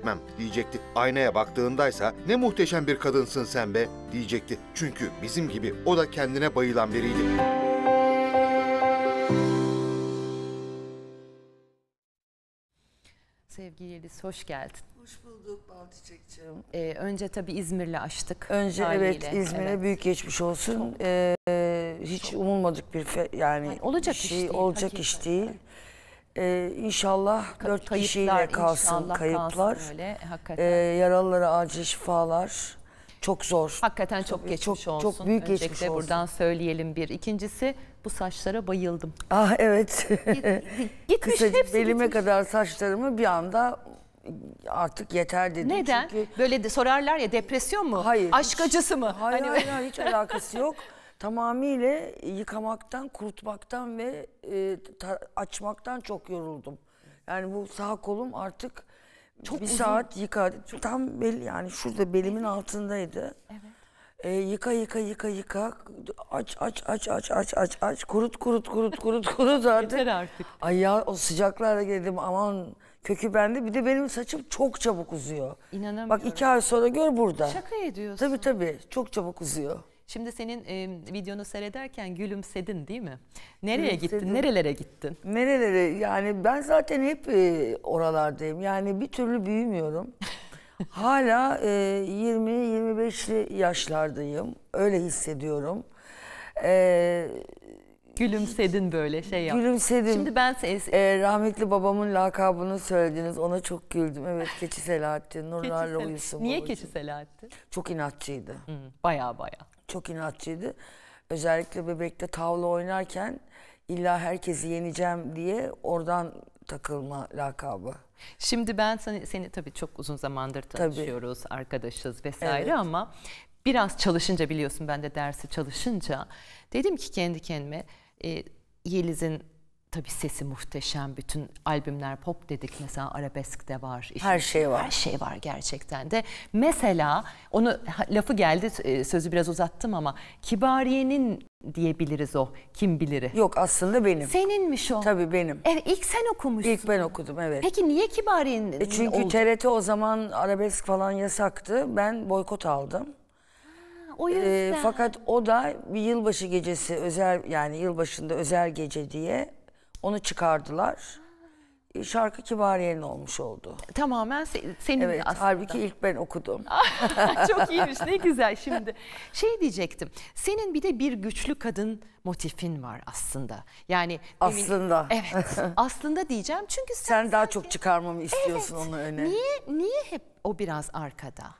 etmem diyecekti. Aynaya baktığındaysa ne muhteşem bir kadınsın sen be diyecekti. Çünkü bizim gibi o da kendine bayılan biriydi. Sevgili Yeliz hoş geldin. Hoş bulduk Bal Çiçekçiğim. Ee, önce tabii İzmir'le açtık. Önce haliyle. evet İzmir'e evet. büyük geçmiş olsun. Ee, hiç Çok. umulmadık bir yani, yani olacak şey iş değil, olacak hakikaten. iş değil. Evet. Ee, inşallah Ka dört kişiyle kalsın kayıplar. Kalsın öyle, Ee, yaralılara acil şifalar. Çok zor. Hakikaten çok, çok ee, geçmiş çok, olsun. Çok büyük Öncelikle geçmiş olsun. buradan söyleyelim bir. İkincisi bu saçlara bayıldım. Ah evet. gitmiş Kısacık hepsi belime gitmiş. kadar saçlarımı bir anda artık yeter dedim. Neden? Çünkü... Böyle de sorarlar ya depresyon mu? Hayır. Aşk hiç, acısı mı? Hayır hani... hayır, hayır hiç alakası yok. Tamamıyla yıkamaktan, kurutmaktan ve e, açmaktan çok yoruldum. Yani bu sağ kolum artık çok bir uzun. saat yıkadı. Tam bel yani şurada belimin altındaydı. Evet. E, yıka yıka yıka yıka aç aç aç aç aç aç aç kurut kurut kurut kurut kurut artık. Yeter artık. Ay ya o sıcaklarda geldim aman kökü bende bir de benim saçım çok çabuk uzuyor. İnanamıyorum. Bak iki ay sonra gör burada. Şaka ediyorsun. Tabii tabii çok çabuk uzuyor. Şimdi senin e, videonu seyrederken gülümsedin değil mi? Nereye gittin? Nerelere gittin? Nerelere? Yani ben zaten hep e, oralardayım. Yani bir türlü büyümüyorum. Hala e, 20-25'li yaşlardayım. Öyle hissediyorum. Eee Gülümsedin böyle şey yaptın. Gülümsedim. Şimdi ben ee, rahmetli babamın lakabını söylediniz. Ona çok güldüm. Evet Keçi Selahattin. Nurlarla uyusun. Niye babacığım. Keçi Selahattin? Çok inatçıydı. Hmm, baya baya çok inatçıydı. Özellikle bebekte tavla oynarken illa herkesi yeneceğim diye oradan takılma lakabı. Şimdi ben seni, seni tabii çok uzun zamandır tanışıyoruz, tabii. arkadaşız vesaire evet. ama biraz çalışınca biliyorsun ben de dersi çalışınca dedim ki kendi kendime e, Yeliz'in Tabi sesi muhteşem. Bütün albümler pop dedik mesela arabesk de var. her şey var. Her şey var gerçekten de. Mesela onu lafı geldi e, sözü biraz uzattım ama Kibariye'nin diyebiliriz o kim biliri. Yok aslında benim. Seninmiş o. Tabi benim. Evet ilk sen okumuşsun. ilk ben okudum evet. Peki niye Kibariye'nin e Çünkü oldu? TRT o zaman arabesk falan yasaktı. Ben boykot aldım. o E, fakat o da bir yılbaşı gecesi özel yani yılbaşında özel gece diye onu çıkardılar. E, şarkı Kibariye'nin olmuş oldu. Tamamen se senin evet, aslında. Halbuki ilk ben okudum. Çok iyiymiş ne güzel şimdi. Şey diyecektim. Senin bir de bir güçlü kadın motifin var aslında. Yani aslında. Demin, evet. aslında diyeceğim çünkü sen, sen daha sanki, çok çıkarmamı istiyorsun evet, onu öne. Niye niye hep o biraz arkada?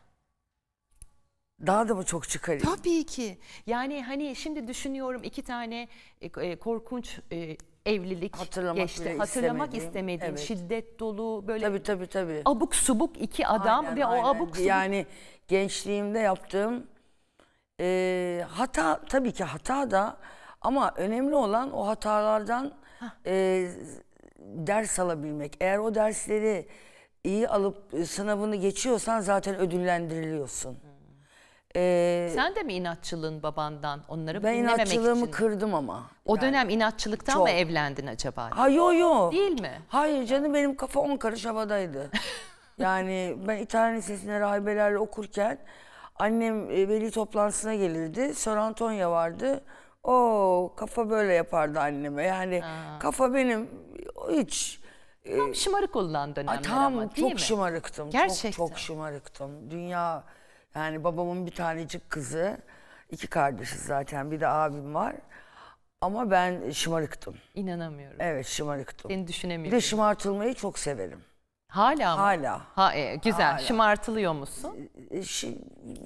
Daha da mı çok çıkarayım? Tabii ki. Yani hani şimdi düşünüyorum iki tane e, e korkunç e, evlilik hatırlamak geçti. Hatırlamak istemediğim, evet. şiddet dolu böyle tabii, tabii, tabii. abuk subuk iki adam aynen, ve aynen. o abuk subuk... Yani gençliğimde yaptığım e, hata tabii ki hata da ama önemli olan o hatalardan e, ders alabilmek. Eğer o dersleri iyi alıp e, sınavını geçiyorsan zaten ödüllendiriliyorsun. Ee, Sen de mi inatçılığın babandan onları ben dinlememek için? Ben inatçılığımı kırdım ama. O yani. dönem inatçılıktan Çok. mı evlendin acaba? hayır yo yo. Değil mi? Hayır canım benim kafa on karış havadaydı. yani ben İtalyan Lisesi'ne rahibelerle okurken annem e, veli toplantısına gelirdi. Sor Antonia vardı. O kafa böyle yapardı anneme. Yani ha. kafa benim hiç... E, tam şımarık olan dönemler ama değil çok mi? şımarıktım. Gerçekten. Çok, çok şımarıktım. Dünya yani babamın bir tanecik kızı, iki kardeşiz zaten bir de abim var. Ama ben şımarıktım. İnanamıyorum. Evet şımarıktım. Seni Bir düşünemiyorum. de şımartılmayı çok severim. Hala mı? Hala. Ha, e, güzel. Hala. Şımartılıyor musun? E, e şi-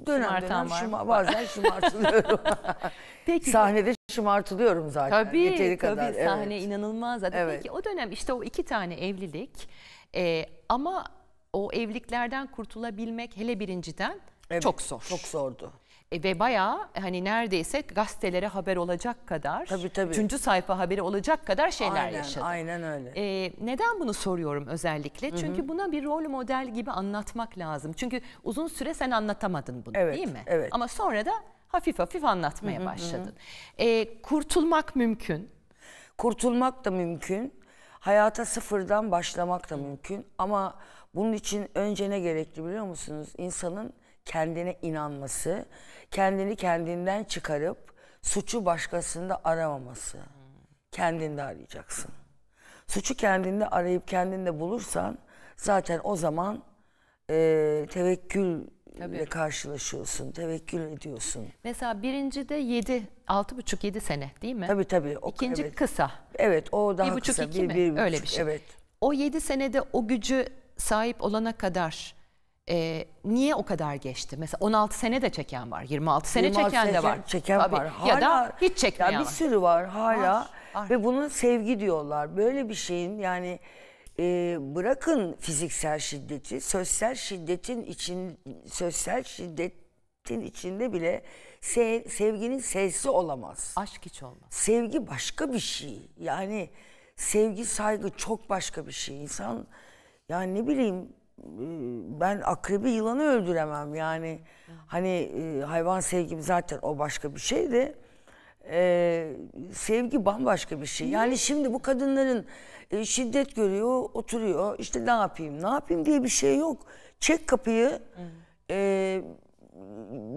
dönem Şımartan dönem var şıma- bazen şımartılıyorum. Peki. Sahnede şımartılıyorum zaten. Tabii Yeteri tabii kadar. evet. sahne inanılmaz zaten. Evet. Peki o dönem işte o iki tane evlilik e, ama o evliliklerden kurtulabilmek hele birinciden Evet, çok zor. Çok zordu. E, ve bayağı hani neredeyse gazetelere haber olacak kadar, tabii, tabii. üçüncü sayfa haberi olacak kadar şeyler aynen, yaşadı. Aynen öyle. E, neden bunu soruyorum özellikle? Hı -hı. Çünkü buna bir rol model gibi anlatmak lazım. Çünkü uzun süre sen anlatamadın bunu evet, değil mi? Evet. Ama sonra da hafif hafif anlatmaya Hı -hı, başladın. E, kurtulmak mümkün. Kurtulmak da mümkün. Hayata sıfırdan başlamak da mümkün. Ama bunun için önce ne gerekli biliyor musunuz? İnsanın kendine inanması, kendini kendinden çıkarıp suçu başkasında aramaması. Kendinde arayacaksın. Suçu kendinde arayıp kendinde bulursan zaten o zaman e, tevekkül Tabii. karşılaşıyorsun, tevekkül ediyorsun. Mesela birinci de yedi, altı buçuk yedi sene değil mi? Tabii tabii. O, İkinci evet. kısa. Evet, o daha bir buçuk, kısa. Iki bir, mi? Bir, bir, Öyle bir şey. Evet. O 7 senede o gücü sahip olana kadar e, niye o kadar geçti? Mesela 16 sene de çeken var, 26 sene 26 çeken de var. Çeken Tabii. var. Hala, ya da hiç çekmeyen var. Bir sürü var hala var, var. ve bunun sevgi diyorlar. Böyle bir şeyin yani e, bırakın fiziksel şiddeti, sosyal şiddetin için sosyal şiddetin içinde bile sev, sevginin sesi olamaz. Aşk hiç olmaz. Sevgi başka bir şey. Yani sevgi, saygı çok başka bir şey. İnsan yani ne bileyim ben akrebi yılanı öldüremem yani. Hani e, hayvan sevgim zaten o başka bir şey de sevgi bambaşka bir şey. Yani şimdi bu kadınların e, şiddet görüyor, oturuyor işte ne yapayım ne yapayım diye bir şey yok. Çek kapıyı e,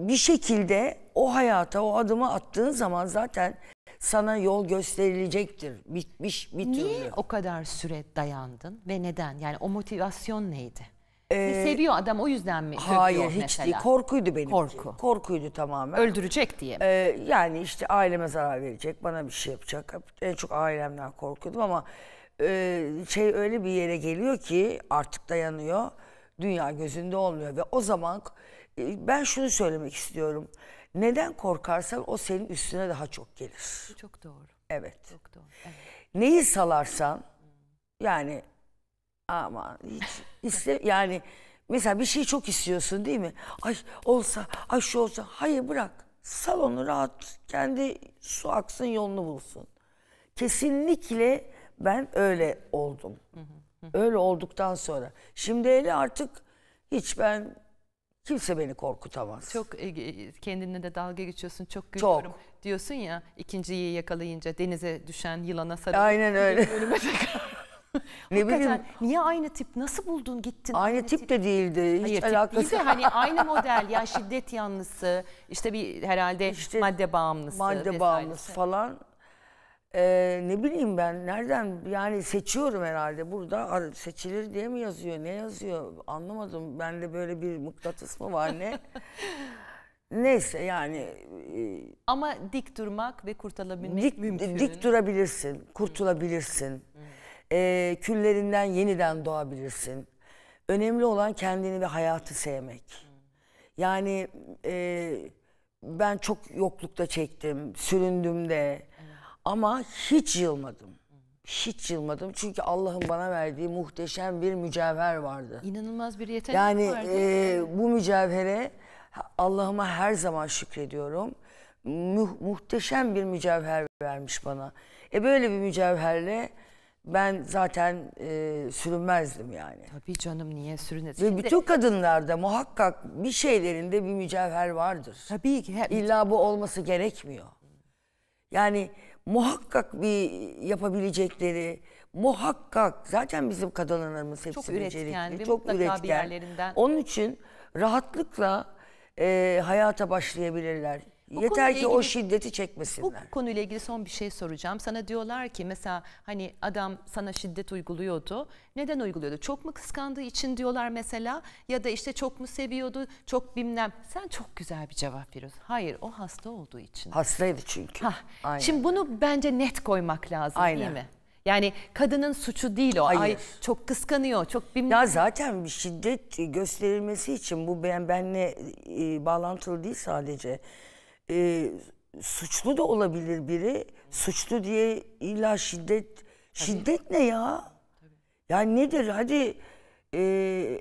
bir şekilde o hayata o adımı attığın zaman zaten sana yol gösterilecektir. Bitmiş bir türlü. Niye o kadar süre dayandın ve neden? Yani o motivasyon neydi? Ee, seviyor adam o yüzden mi? Hayır hiç mesela? değil. Korkuydu benim. Korku. Korkuydu tamamen. Öldürecek diye. Ee, yani işte aileme zarar verecek, bana bir şey yapacak. En çok ailemden korkuyordum ama e, şey öyle bir yere geliyor ki artık dayanıyor. Dünya gözünde olmuyor ve o zaman e, ben şunu söylemek istiyorum. Neden korkarsan o senin üstüne daha çok gelir. Çok doğru. Evet. Çok doğru. Evet. Neyi salarsan yani ama hiç iste yani mesela bir şey çok istiyorsun değil mi? Ay olsa, ay şu olsa. Hayır bırak. Salonu rahat kendi su aksın yolunu bulsun. Kesinlikle ben öyle oldum. Öyle olduktan sonra. Şimdi hele artık hiç ben kimse beni korkutamaz. Çok e, e, kendinle de dalga geçiyorsun. Çok gülüyorum. Çok. Diyorsun ya ikinciyi yakalayınca denize düşen yılana sarılıp. Aynen öyle. Ölüme ne bileyim. Niye aynı tip? Nasıl buldun gittin? Aynı, aynı tip, tip de değildi. Hiç Hayır, alakası. Değil hani aynı model ya şiddet yanlısı işte bir herhalde işte, madde bağımlısı. Madde bağımlısı falan. Ee, ne bileyim ben nereden yani seçiyorum herhalde burada seçilir diye mi yazıyor ne yazıyor anlamadım. ben de böyle bir mıknatıs mı var ne? Neyse yani. E, Ama dik durmak ve kurtulabilmek dik, mümkün. Dik durabilirsin, kurtulabilirsin. Hmm e, küllerinden yeniden doğabilirsin. Önemli olan kendini ve hayatı sevmek. Yani e, ben çok yoklukta çektim, süründüm de ama hiç yılmadım. Hiç yılmadım çünkü Allah'ın bana verdiği muhteşem bir mücevher vardı. İnanılmaz bir yetenek yani, vardı. Yani e, bu mücevhere Allah'ıma her zaman şükrediyorum. Mu muhteşem bir mücevher vermiş bana. E böyle bir mücevherle ben zaten e, sürünmezdim yani. Tabii canım niye sürünmez? Ve bütün kadınlarda muhakkak bir şeylerinde bir mücevher vardır. Tabii ki. Her... İlla bu olması gerekmiyor. Yani muhakkak bir yapabilecekleri, muhakkak zaten bizim kadınlarımız hepsi çok üretken, yani, çok üretken. Onun için rahatlıkla e, hayata başlayabilirler. Yeter ki ilgili, o şiddeti çekmesinler. Bu konuyla ilgili son bir şey soracağım. Sana diyorlar ki mesela hani adam sana şiddet uyguluyordu. Neden uyguluyordu? Çok mu kıskandığı için diyorlar mesela ya da işte çok mu seviyordu? Çok bilmem. Sen çok güzel bir cevap veriyorsun. Hayır o hasta olduğu için. Hastaydı çünkü. Hah. Aynen. Şimdi bunu bence net koymak lazım Aynen. değil mi? Yani kadının suçu değil o. Hayır. Ay çok kıskanıyor, çok bilmem. Ya zaten bir şiddet gösterilmesi için bu ben benle e, bağlantılı değil sadece e, suçlu da olabilir biri. Suçlu diye illa şiddet. Şiddet ne ya? Yani nedir? Hadi e,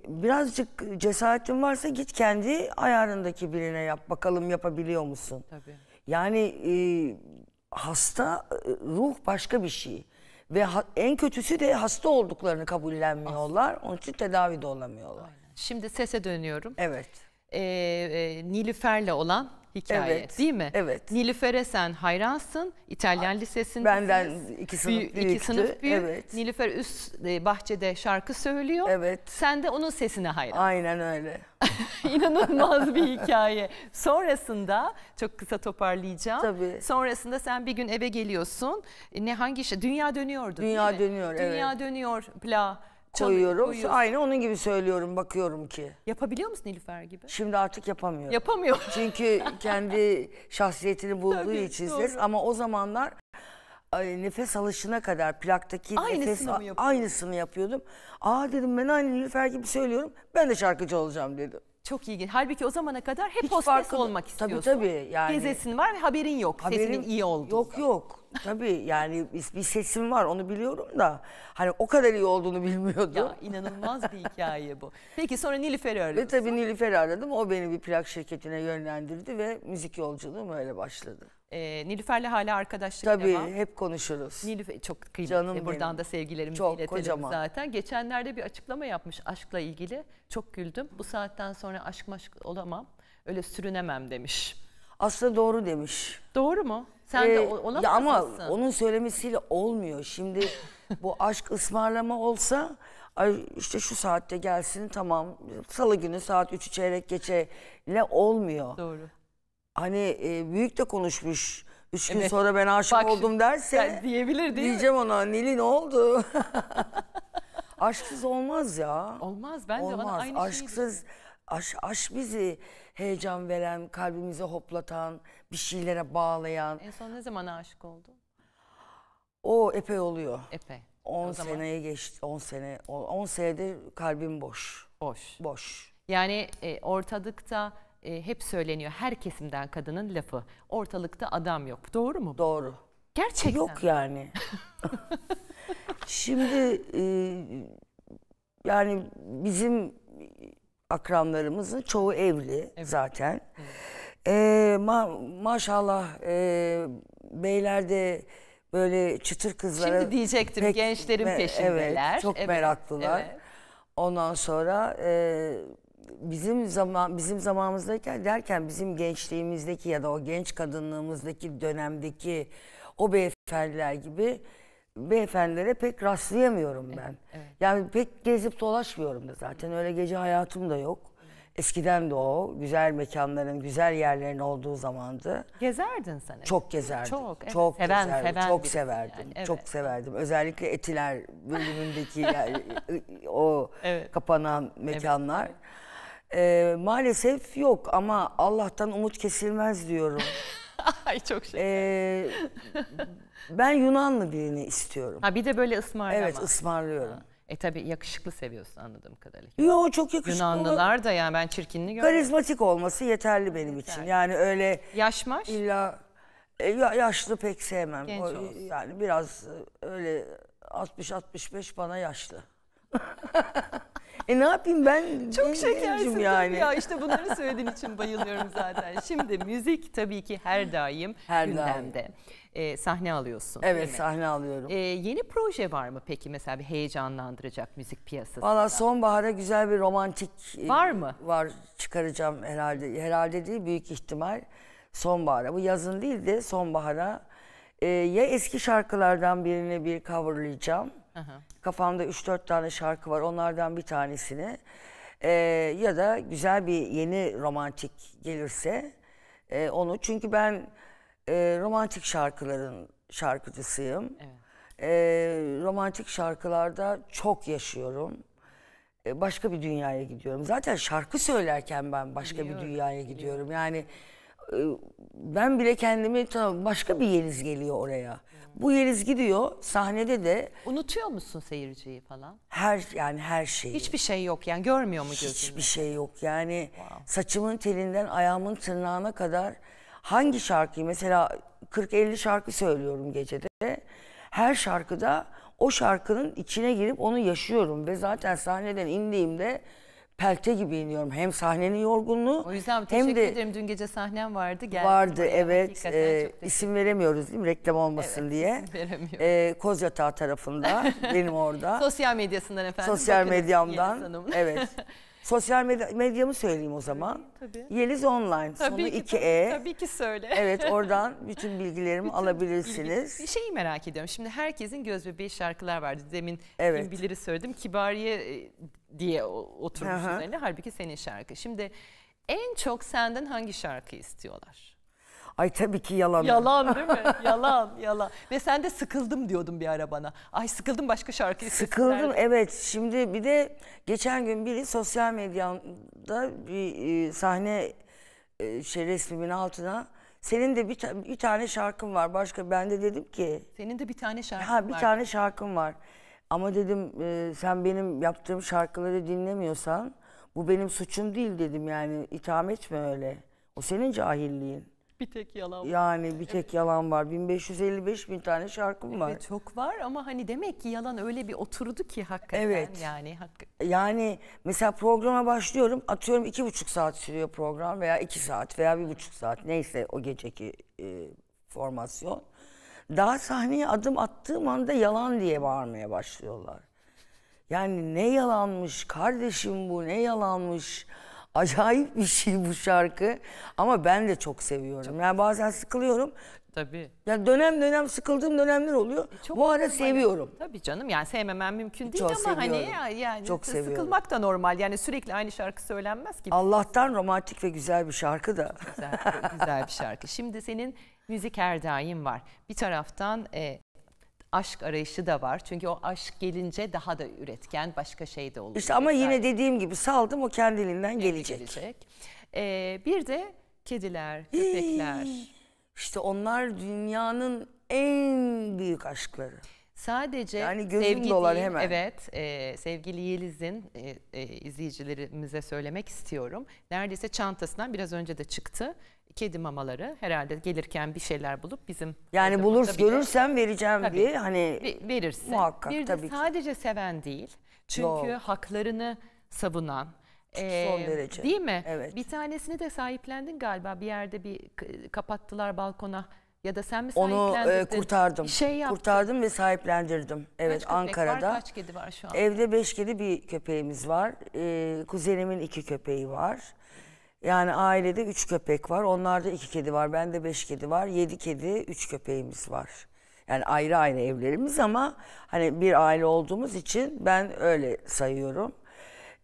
birazcık cesaretin varsa git kendi ayarındaki birine yap. Bakalım yapabiliyor musun? Tabii. Yani e, hasta ruh başka bir şey. Ve ha, en kötüsü de hasta olduklarını kabullenmiyorlar. Onun için tedavi de olamıyorlar. Aynen. Şimdi sese dönüyorum. Evet. E, e, Nilüfer'le olan hikaye evet, değil mi? Evet. Nilüfer'e sen hayransın. İtalyan Lisesi'nde. Benden iki sınıf büyük, büyüktü. İki sınıf büyük. Evet. Nilüfer üst e, bahçede şarkı söylüyor. Evet. Sen de onun sesine hayran. Aynen öyle. İnanılmaz bir hikaye. Sonrasında çok kısa toparlayacağım. Tabii. Sonrasında sen bir gün eve geliyorsun. E, ne hangi şey? Dünya dönüyordu. Dünya dönüyor. Dünya evet. dönüyor. Pla koyuyorum. koyuyorsun. Aynı onun gibi söylüyorum bakıyorum ki. Yapabiliyor musun Nilüfer gibi? Şimdi artık yapamıyorum. Yapamıyor. Çünkü kendi şahsiyetini bulduğu Tabii, için ses ama o zamanlar ay, nefes alışına kadar plaktaki Aynısını nefes aynısını yapıyordum. Aa dedim ben aynı Nilüfer gibi söylüyorum. Ben de şarkıcı olacağım dedim. Çok ilginç. Halbuki o zamana kadar hep Hiç hostes olmak istiyorsun. Tabii tabii. Yani... Gezesin var ve haberin yok. Haberin Sesinin iyi olduğu. Yok yok. Tabii yani bir sesim var onu biliyorum da hani o kadar iyi olduğunu bilmiyordum. Ya inanılmaz bir hikaye bu. Peki sonra Nilüfer'i aradım. Ve tabii Nilüfer'i aradım. O beni bir plak şirketine yönlendirdi ve müzik yolculuğum öyle başladı. E, Nilüfer'le hala arkadaşlık Tabii devam. hep konuşuruz. Nilüfer çok kıymetli. Canım Buradan benim. da sevgilerimizi çok iletelim kocaman. zaten. Geçenlerde bir açıklama yapmış aşkla ilgili. Çok güldüm. Bu saatten sonra aşk maşk olamam. Öyle sürünemem demiş. Aslında doğru demiş. Doğru mu? Sen ee, de olamazsın. Ya ama onun söylemesiyle olmuyor. Şimdi bu aşk ısmarlama olsa işte şu saatte gelsin tamam salı günü saat 3'ü çeyrek ile olmuyor. Doğru hani e, büyük de konuşmuş. Üç gün evet. sonra ben aşık Bak, oldum derse yani diyebilir değil diyeceğim mi? ona Nil'i ne oldu? Aşksız olmaz ya. Olmaz ben olmaz. de bana aynı Aşksız, aş, aş bizi heyecan veren, kalbimizi hoplatan, bir şeylere bağlayan. En son ne zaman aşık oldun? O epey oluyor. Epey. 10 seneye geçti. 10 sene 10 senedir kalbim boş. Boş. Boş. Yani e, ortadıkta e, hep söyleniyor. Her kesimden kadının lafı. Ortalıkta adam yok. Doğru mu? Doğru. Gerçekten. Yok yani. Şimdi e, yani bizim akramlarımızın çoğu evli evet. zaten. Evet. E, ma maşallah e, beyler de böyle çıtır kızlara... Şimdi diyecektim pek, gençlerin peşindeler. Evet, çok evet, meraklılar. Evet. Ondan sonra... E, bizim zaman bizim zamanımızdayken derken bizim gençliğimizdeki ya da o genç kadınlığımızdaki dönemdeki o beyefendiler gibi beyefendilere pek rastlayamıyorum ben. Evet, evet. Yani pek gezip dolaşmıyorum da zaten öyle gece hayatım da yok. Eskiden de o güzel mekanların, güzel yerlerin olduğu zamandı. Gezerdin sen. Çok gezerdim. Çok, evet. çok seven, gezerdim. Seven çok severdim. Yani, evet. Çok severdim. Özellikle Etiler bölümündeki yani, o evet. kapanan mekanlar. Evet. Ee, maalesef yok ama Allah'tan umut kesilmez diyorum. Ay çok şey. Ee, ben Yunanlı birini istiyorum. Ha bir de böyle ısmarlama. Evet ısmarlıyorum. Ha. E tabi yakışıklı seviyorsun anladığım kadarıyla. Yo çok yakışıklı. Yunanlılar da yani ben çirkinliği görmüyorum. Karizmatik olması yeterli benim yeterli. için. Yani öyle... Yaşmaş? İlla e, yaşlı pek sevmem. Genç o, olsun. Yani biraz e, öyle 60-65 bana yaşlı. E ne yapayım ben çok şekersin yani. ya işte bunları söylediğin için bayılıyorum zaten. Şimdi müzik tabii ki her daim her gündemde. Daim. Ee, sahne alıyorsun. Evet sahne alıyorum. Ee, yeni proje var mı peki mesela bir heyecanlandıracak müzik piyasasında? Valla sonbahara güzel bir romantik e, var mı? Var çıkaracağım herhalde. Herhalde değil büyük ihtimal sonbahara. Bu yazın değil de sonbahara. Ee, ya eski şarkılardan birini bir coverlayacağım Aha. Kafamda 3-4 tane şarkı var. Onlardan bir tanesini e, ya da güzel bir yeni romantik gelirse e, onu. Çünkü ben e, romantik şarkıların şarkıcısıyım. Evet. E, romantik şarkılarda çok yaşıyorum. E, başka bir dünyaya gidiyorum. Zaten şarkı söylerken ben başka biliyorum, bir dünyaya gidiyorum. Yani e, ben bile kendimi başka bir yeriz geliyor oraya. Bu Yeliz gidiyor sahnede de. Unutuyor musun seyirciyi falan? Her yani her şeyi. Hiçbir şey yok yani görmüyor mu gözünü? Hiçbir şey yok yani wow. saçımın telinden ayağımın tırnağına kadar hangi şarkıyı mesela 40-50 şarkı söylüyorum gecede. Her şarkıda o şarkının içine girip onu yaşıyorum ve zaten sahneden indiğimde pelte gibi iniyorum. Hem sahnenin yorgunluğu O yüzden hem de ederim. Dün gece sahnem vardı. Geldim vardı buraya. evet. Hakikaten Ee, isim veremiyoruz değil mi reklam olmasın Evet, diye. isim veremiyorum. Ee, tarafında benim orada. Sosyal medyasından efendim. Sosyal Bakınız medyamdan. evet. Sosyal medya, medyamı söyleyeyim o zaman. Tabii. Yeliz Online. Tabii Sonu ki, 2E. Tabii, ki söyle. Evet oradan bütün bilgilerimi bütün alabilirsiniz. Bilgi. Şeyi merak ediyorum. Şimdi herkesin göz bebeği şarkılar vardı. Demin evet. kim biliri söyledim. Kibariye e, diye oturmuş üzerine. Halbuki senin şarkı. Şimdi en çok senden hangi şarkı istiyorlar? Ay tabii ki yalan. Yalan değil mi? yalan, yalan. Ve sen de sıkıldım diyordun bir ara bana. Ay sıkıldım başka şarkı. Sıkıldım sesinler. evet. Şimdi bir de geçen gün biri sosyal medyada bir e, sahne e, şey resmimin altına senin de bir, ta bir tane şarkın var. Başka ben de dedim ki. Senin de bir tane şarkın ha, var. Ha bir tane şarkım var. Ama dedim e, sen benim yaptığım şarkıları dinlemiyorsan bu benim suçum değil dedim yani itham etme öyle. O senin cahilliğin. Bir tek yalan var. Yani bir tek yalan var. 1555 bin tane şarkım var. Evet, çok var ama hani demek ki yalan öyle bir oturdu ki hakikaten evet. yani. Hakikaten. Yani mesela programa başlıyorum atıyorum iki buçuk saat sürüyor program veya iki saat veya bir buçuk saat neyse o geceki e, formasyon. Daha sahneye adım attığım anda yalan diye bağırmaya başlıyorlar. Yani ne yalanmış kardeşim bu ne yalanmış Acayip bir şey bu şarkı. Ama ben de çok seviyorum. Çok yani bazen sıkılıyorum. Tabii. Yani dönem dönem sıkıldığım dönemler oluyor. E, çok bu ara seviyorum. Hani, tabii canım yani sevmemen mümkün değil çok ama hani seviyorum. hani yani çok sıkılmak da normal. Yani sürekli aynı şarkı söylenmez ki. Allah'tan romantik ve güzel bir şarkı da. Çok güzel, güzel bir şarkı. Şimdi senin müzik her daim var. Bir taraftan e, aşk arayışı da var. Çünkü o aşk gelince daha da üretken başka şey de olur. İşte ama yine dediğim gibi saldım o kendiliğinden gelecek. gelecek. Ee, bir de kediler, köpekler. İşte onlar dünyanın en büyük aşkları. Sadece yani gözüm sevgili, dolar hemen. Evet, e, sevgili Yeliz'in e, e, izleyicilerimize söylemek istiyorum. Neredeyse çantasından biraz önce de çıktı kedi mamaları herhalde gelirken bir şeyler bulup bizim Yani bulur görürsem vereceğim tabii, diye hani verirsin. Muhakkak bir de sadece ki. seven değil. Çünkü Doğru. haklarını savunan ee, Son derece. Değil mi? Evet. Bir tanesini de sahiplendin galiba. Bir yerde bir kapattılar balkona ya da sen mi Onu e, kurtardım. Şey kurtardım ve sahiplendirdim. Evet kaç Ankara'da. Var, kaç kedi var şu an? Evde beş kedi bir köpeğimiz var. Ee, kuzenimin iki köpeği var. Yani ailede üç köpek var. Onlarda iki kedi var. Bende beş kedi var. Yedi kedi, üç köpeğimiz var. Yani ayrı ayrı evlerimiz ama hani bir aile olduğumuz için ben öyle sayıyorum.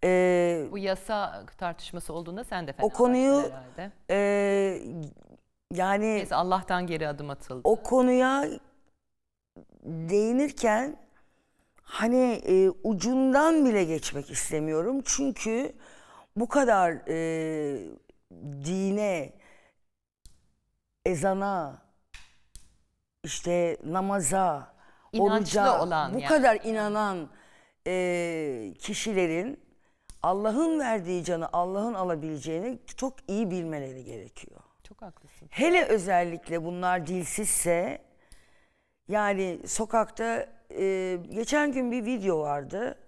Ee, Bu yasa tartışması olduğunda sen de fena O konuyu herhalde. e, yani Neyse, Allah'tan geri adım atıldı. O konuya değinirken hani e, ucundan bile geçmek istemiyorum. Çünkü bu kadar e, dine, ezana, işte namaza, İnançlı oruca, olan bu yani. kadar inanan e, kişilerin Allah'ın verdiği canı Allah'ın alabileceğini çok iyi bilmeleri gerekiyor. Çok haklısın. Hele özellikle bunlar dilsizse yani sokakta e, geçen gün bir video vardı.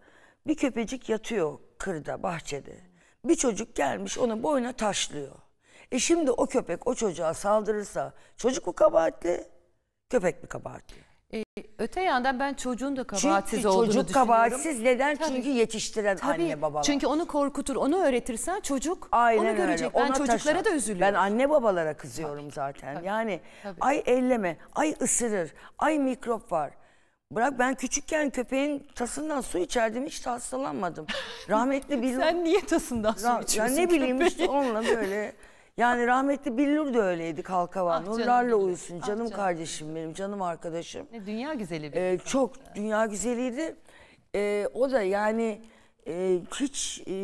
Bir köpecik yatıyor kırda, bahçede. Bir çocuk gelmiş onu boyuna taşlıyor. E şimdi o köpek o çocuğa saldırırsa çocuk mu kabahatli, köpek mi kabahatli? Ee, öte yandan ben çocuğun da kabahatsiz Çünkü olduğunu çocuk kabahatsiz neden? Tabii. Çünkü yetiştiren Tabii. anne babalar. Çünkü onu korkutur, onu öğretirsen çocuk Aynen onu görecek. Öyle. Ona ben çocuklara taşa. da üzülüyorum. Ben anne babalara kızıyorum Tabii. zaten. Tabii. Yani Tabii. ay elleme, ay ısırır, ay mikrop var. Bırak ben küçükken köpeğin tasından su içerdim hiç de hastalanmadım. Rahmetli Billur... Sen niye tasından su içiyorsun Ya ne bileyim köpeği? işte onunla böyle. Yani rahmetli Billur da öyleydi kalkavan. Ah Nurlarla uyusun ah canım, canım kardeşim benim canım arkadaşım. Ne dünya güzeli bir ee, Çok dünya güzeliydi. Ee, o da yani e, hiç e,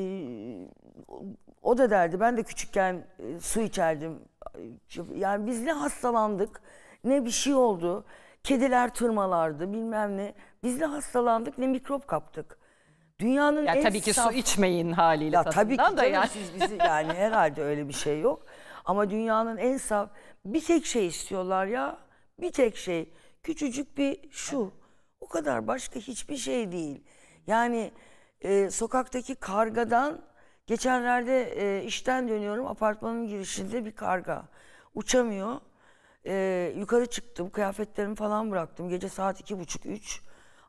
o da derdi ben de küçükken e, su içerdim. Yani biz ne hastalandık ne bir şey oldu. Kediler tırmalardı bilmem ne. Biz de hastalandık ne mikrop kaptık. Dünyanın ya en tabii ki saf... su içmeyin haliyle ya tabii ki da yani. siz bizi yani herhalde öyle bir şey yok. Ama dünyanın en saf bir tek şey istiyorlar ya. Bir tek şey. Küçücük bir şu. O kadar başka hiçbir şey değil. Yani e, sokaktaki kargadan geçenlerde e, işten dönüyorum apartmanın girişinde bir karga. Uçamıyor e, yukarı çıktım. Kıyafetlerimi falan bıraktım. Gece saat iki buçuk, üç.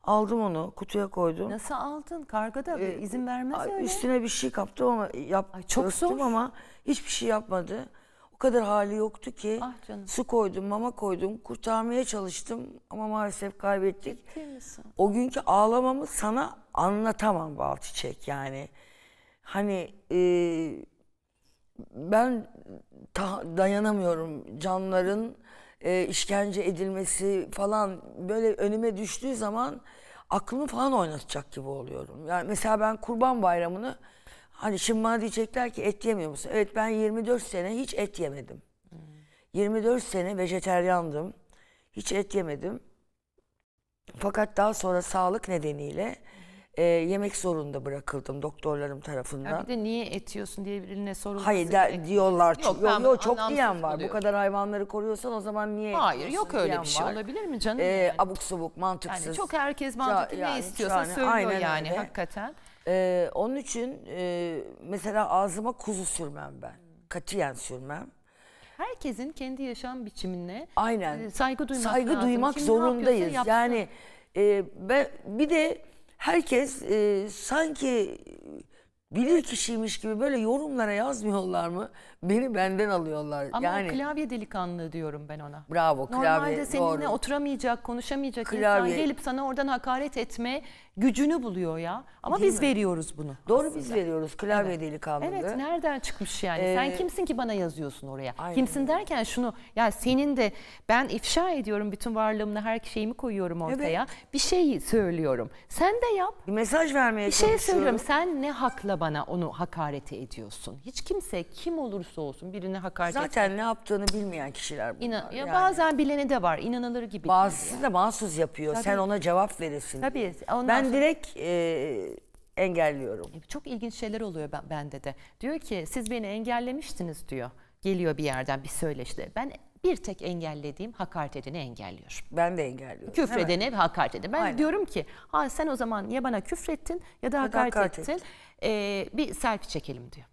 Aldım onu kutuya koydum. Nasıl aldın? Kargada ee, izin vermez öyle. Üstüne bir şey kaptım ama yap, Ay, çok zor. ama hiçbir şey yapmadı. O kadar hali yoktu ki Ah canım. su koydum, mama koydum, kurtarmaya çalıştım ama maalesef kaybettik. Ciddi misin? O günkü ağlamamı sana anlatamam baltiçek yani. Hani e, ben ta- dayanamıyorum canların e, işkence edilmesi falan böyle önüme düştüğü zaman aklımı falan oynatacak gibi oluyorum. Yani mesela ben Kurban Bayramı'nı hani şimdi bana diyecekler ki et yemiyor musun? Evet ben 24 sene hiç et yemedim. Hmm. 24 sene vejeteryandım. Hiç et yemedim. Fakat daha sonra sağlık nedeniyle hmm e, yemek zorunda bırakıldım doktorlarım tarafından. Ya bir de niye etiyorsun diye birine sorulması. Hayır der, diyorlar. Yok, yok, yok çok diyen var. Buluyorum. Bu kadar hayvanları koruyorsan o zaman niye Hayır yok öyle bir şey var. olabilir mi canım? Ee, yani. Abuk subuk mantıksız. Yani çok herkes mantıklı ya, yani, ne istiyorsa yani, söylüyor aynen yani öyle. hakikaten. Ee, onun için e, mesela ağzıma kuzu sürmem ben. Katiyen sürmem herkesin kendi yaşam biçimine Aynen. E, saygı duymak saygı lazım. duymak Kim zorundayız. Yani e, ben bir de herkes e, sanki bilir kişiymiş gibi böyle yorumlara yazmıyorlar mı? Beni benden alıyorlar. Ama yani, klavye delikanlı diyorum ben ona. Bravo klavye Normalde seninle doğru. oturamayacak, konuşamayacak klavye. insan gelip sana oradan hakaret etme gücünü buluyor ya. Ama Değil biz mi? veriyoruz bunu. Doğru aslında. biz veriyoruz. Klavye evet. deli Evet nereden çıkmış yani? Ee, Sen kimsin ki bana yazıyorsun oraya? Aynen. Kimsin derken şunu ya senin de ben ifşa ediyorum bütün varlığımla her şeyimi koyuyorum ortaya. Evet. Bir şey söylüyorum. Sen de yap. Bir mesaj vermeye Bir şey söylüyorum. Sen ne hakla bana onu hakareti ediyorsun? Hiç kimse kim olursa olsun birine hakaret Zaten etmiyor. ne yaptığını bilmeyen kişiler bunlar. İnan, ya yani. Bazen bileni de var. İnanılır gibi. Bazısı da mahsus yapıyor. Tabii. Sen ona cevap verirsin. Tabii. Ondan ben ben direkt e, engelliyorum. Çok ilginç şeyler oluyor bende de. Diyor ki siz beni engellemiştiniz diyor. Geliyor bir yerden bir söyleşte. Ben bir tek engellediğim hakaret edeni engelliyor. Ben de engelliyorum. Küfredeni evet. ve hakaret edeni. Ben Aynen. diyorum ki ha sen o zaman ya bana küfrettin ya da hakaret, hakaret ettin. ettin. bir selfie çekelim diyor.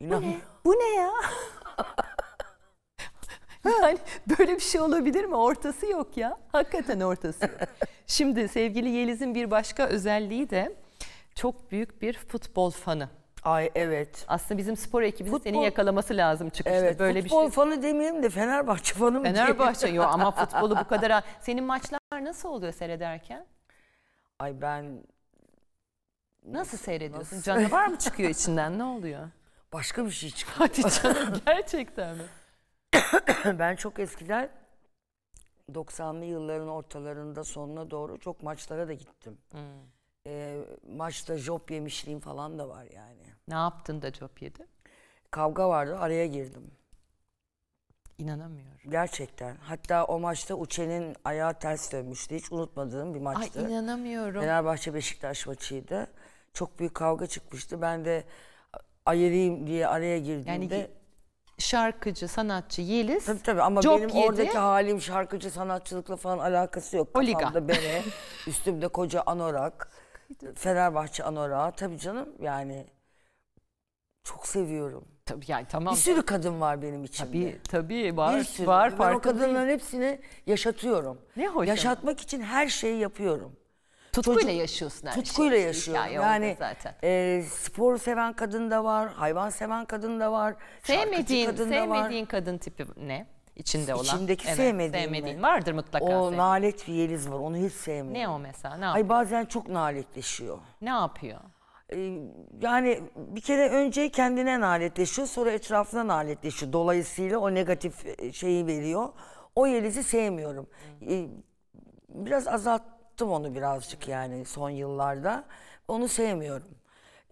Bu ne? Bu ne ya? yani böyle bir şey olabilir mi? Ortası yok ya. Hakikaten ortası yok. Şimdi sevgili Yeliz'in bir başka özelliği de çok büyük bir futbol fanı. Ay evet. Aslında bizim spor ekibimiz futbol, senin yakalaması lazım çıkışta. Evet, böyle bir şey. Futbol fanı demeyelim de Fenerbahçe fanı mı Fenerbahçe yok ama futbolu bu kadar... Senin maçlar nasıl oluyor seyrederken? Ay ben... Nasıl seyrediyorsun? Nasıl? Canavar mı çıkıyor içinden? Ne oluyor? Başka bir şey çıkıyor. Hadi canım gerçekten mi? ben çok eskiden 90'lı yılların ortalarında sonuna doğru çok maçlara da gittim. Hmm. E, maçta job yemişliğim falan da var yani. Ne yaptın da job yedi? Kavga vardı araya girdim. İnanamıyorum. Gerçekten. Hatta o maçta Uçen'in ayağı ters dönmüştü. Hiç unutmadığım bir maçtı. Ay inanamıyorum. Fenerbahçe Beşiktaş maçıydı. Çok büyük kavga çıkmıştı. Ben de ayırayım diye araya girdiğimde yani şarkıcı, sanatçı Yeliz. Tabii tabii ama Job benim yedi. oradaki halim şarkıcı, sanatçılıkla falan alakası yok. Oliga. Kafamda bere, üstümde koca anorak, Fenerbahçe anorağı. Tabii canım yani çok seviyorum. Tabii yani tamam. Bir sürü kadın var benim içimde. Tabii tabii var. Bir sürü. Var, ben o kadınların değil. hepsini yaşatıyorum. Ne hoş. Yaşatmak için her şeyi yapıyorum tutkuyla yaşıyorsun her Tutkuyla şey. yaşıyorum. Yani zaten. E, sporu seven kadın da var, hayvan seven kadın da var. Sevmediğin, kadın da var. kadın tipi ne? İçinde olan. İçindeki evet, sevmediğim sevmediğin vardır mutlaka. O sevmediğin. nalet bir yeliz var onu hiç sevmiyorum. Ne o mesela? Ne Ay bazen çok naletleşiyor. Ne yapıyor? E, yani bir kere önce kendine naletleşiyor sonra etrafına naletleşiyor. Dolayısıyla o negatif e, şeyi veriyor. O yelizi sevmiyorum. E, biraz azalt attım onu birazcık yani son yıllarda. Onu sevmiyorum.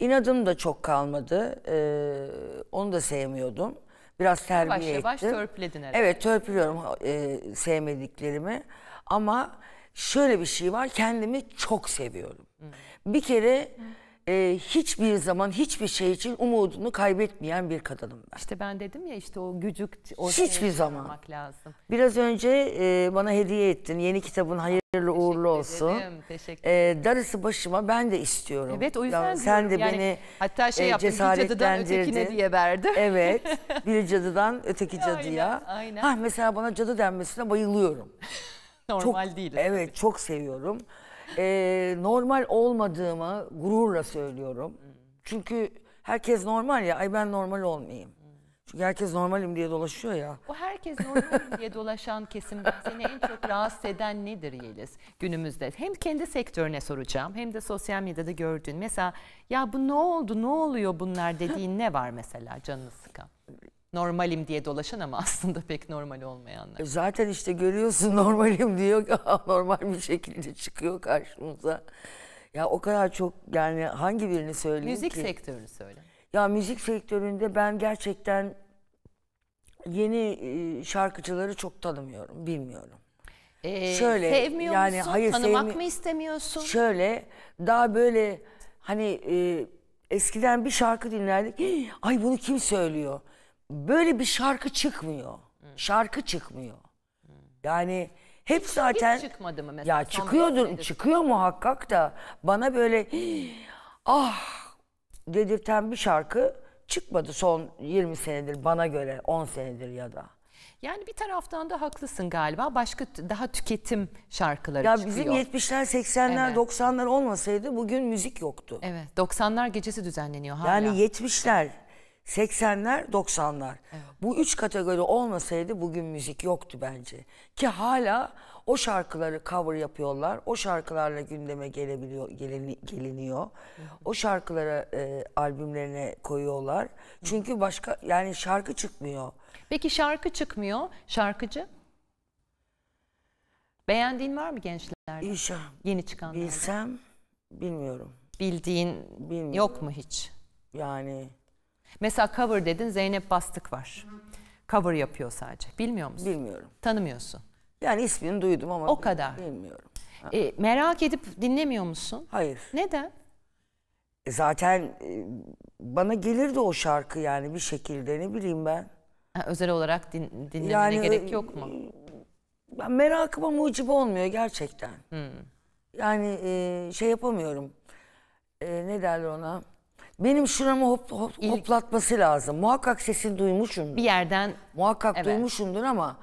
İnadım da çok kalmadı. Ee, onu da sevmiyordum. Biraz terbiye yavaş ettim. Yavaş yavaş törpüledin herhalde. Evet törpülüyorum e, sevmediklerimi. Ama şöyle bir şey var. Kendimi çok seviyorum. Hı. Bir kere... Hı e, hiçbir zaman hiçbir şey için umudunu kaybetmeyen bir kadınım ben. İşte ben dedim ya işte o gücük o. hiçbir zaman. lazım. Biraz önce e, bana hediye ettin yeni kitabın hayırlı Teşekkür uğurlu olsun. Ederim, teşekkür ee, ederim. darısı başıma ben de istiyorum. Evet o yüzden ya, sen de yani, beni hatta şey e, yaptım bir cadıdan ötekine diye verdi? Evet bir cadıdan öteki cadıya. Aynen, aynen. Ha, mesela bana cadı denmesine bayılıyorum. Normal değil. Evet tabii. çok seviyorum e, normal olmadığımı gururla söylüyorum. Hmm. Çünkü herkes normal ya. Ay ben normal olmayayım. Hmm. Çünkü herkes normalim diye dolaşıyor ya. Bu herkes normalim diye dolaşan kesimden seni en çok rahatsız eden nedir Yeliz günümüzde? Hem kendi sektörüne soracağım hem de sosyal medyada gördüğün. Mesela ya bu ne oldu ne oluyor bunlar dediğin ne var mesela canını sıkan? normalim diye dolaşan ama aslında pek normal olmayanlar. E zaten işte görüyorsun normalim diyor normal bir şekilde çıkıyor karşımıza. Ya o kadar çok yani hangi birini söyleyeyim müzik ki? Müzik sektörünü söyle. Ya müzik sektöründe ben gerçekten yeni e, şarkıcıları çok tanımıyorum, bilmiyorum. Ee, şöyle sevmiyor yani musun? hayır tanımak sevmi- mı istemiyorsun? Şöyle daha böyle hani e, eskiden bir şarkı dinlerdik. Ay bunu kim söylüyor? böyle bir şarkı çıkmıyor. Hmm. Şarkı çıkmıyor. Hmm. Yani hep zaten Hiç çıkmadı mı mesela? Ya çıkıyordur, çıkıyor muhakkak da bana böyle ah dedirten bir şarkı çıkmadı son 20 senedir bana göre 10 senedir ya da. Yani bir taraftan da haklısın galiba. Başka daha tüketim şarkıları ya çıkıyor. Ya bizim 70'ler, 80'ler, evet. 90'lar olmasaydı bugün müzik yoktu. Evet. 90'lar gecesi düzenleniyor hala. Yani 70'ler 80'ler, 90'lar. Evet. Bu üç kategori olmasaydı bugün müzik yoktu bence. Ki hala o şarkıları cover yapıyorlar. O şarkılarla gündeme gelebiliyor, gelini, geliniyor. O şarkılara e, albümlerine koyuyorlar. Çünkü başka yani şarkı çıkmıyor. Peki şarkı çıkmıyor. Şarkıcı? Beğendiğin var mı gençlerde? İnşallah. Yeni çıkanlar? Bilsem bilmiyorum. Bildiğin bilmiyorum. yok mu hiç? Yani Mesela cover dedin Zeynep Bastık var. Cover yapıyor sadece. Bilmiyor musun? Bilmiyorum. Tanımıyorsun. Yani ismini duydum ama o kadar. bilmiyorum. E, merak edip dinlemiyor musun? Hayır. Neden? E, zaten e, bana gelirdi o şarkı yani bir şekilde ne bileyim ben. Ha, özel olarak din, dinlemene Yani, gerek e, yok mu? E, ben merakıma mucib olmuyor gerçekten. Hmm. Yani e, şey yapamıyorum. E, ne derler ona? Benim şuramı hop, hop, hoplatması lazım. Muhakkak sesini duymuşumdur. Bir yerden. Muhakkak evet. duymuşumdur ama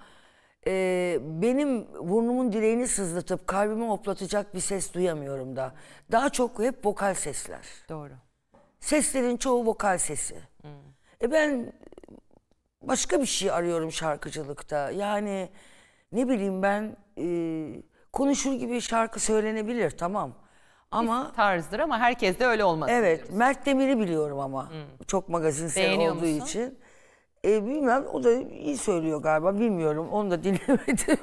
e, benim burnumun direğini sızlatıp kalbimi hoplatacak bir ses duyamıyorum da. Daha çok hep vokal sesler. Doğru. Seslerin çoğu vokal sesi. Hmm. E ben başka bir şey arıyorum şarkıcılıkta. Yani ne bileyim ben e, konuşur gibi şarkı söylenebilir tamam. Ama tarzdır ama herkes de öyle olmaz. Evet, diyoruz. Mert Demir'i biliyorum ama. Hmm. Çok magazinsel olduğu musun? için. E, bilmem o da iyi söylüyor galiba bilmiyorum onu da dinlemedim.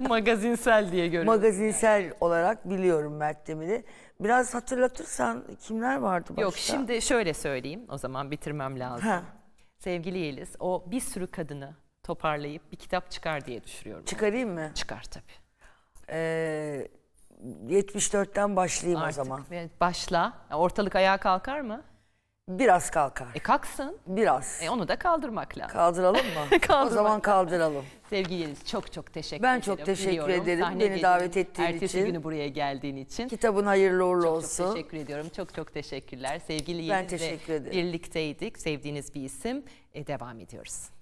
magazinsel diye görüyorum. Magazinsel yani. olarak biliyorum Mert Demir'i. Biraz hatırlatırsan kimler vardı başta? Yok şimdi şöyle söyleyeyim o zaman bitirmem lazım. Ha. Sevgili Yeliz o bir sürü kadını toparlayıp bir kitap çıkar diye düşünüyorum. Çıkarayım mı? Çıkar tabii. Ee, 74'ten başlayayım Artık, o zaman. Evet, başla. Ortalık ayağa kalkar mı? Biraz kalkar. E kalksın. Biraz. E onu da kaldırmak lazım. Kaldıralım mı? kaldırmak o zaman kaldıralım. Sevgili Yeliz çok çok teşekkür ben ederim. Ben çok teşekkür Biliyorum. ederim Sahne beni davet ettiğin ertesi için. Ertesi günü buraya geldiğin için. Kitabın hayırlı uğurlu çok, olsun. Çok teşekkür ediyorum. Çok çok teşekkürler. Sevgili Yeliz'le teşekkür ederim. birlikteydik. Sevdiğiniz bir isim. E, devam ediyoruz.